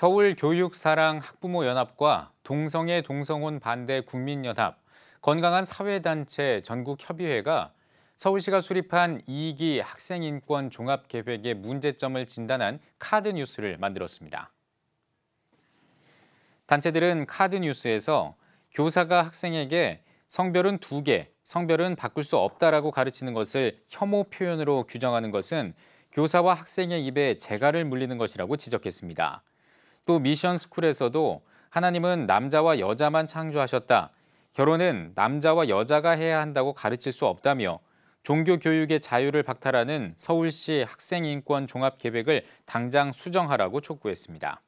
서울교육사랑학부모연합과 동성애 동성혼 반대 국민연합, 건강한 사회단체 전국협의회가 서울시가 수립한 2기 학생인권 종합계획의 문제점을 진단한 카드 뉴스를 만들었습니다. 단체들은 카드 뉴스에서 교사가 학생에게 성별은 두 개, 성별은 바꿀 수 없다라고 가르치는 것을 혐오 표현으로 규정하는 것은 교사와 학생의 입에 재갈을 물리는 것이라고 지적했습니다. 또 미션 스쿨에서도 하나님은 남자와 여자만 창조하셨다. 결혼은 남자와 여자가 해야 한다고 가르칠 수 없다며 종교 교육의 자유를 박탈하는 서울시 학생인권 종합 계획을 당장 수정하라고 촉구했습니다.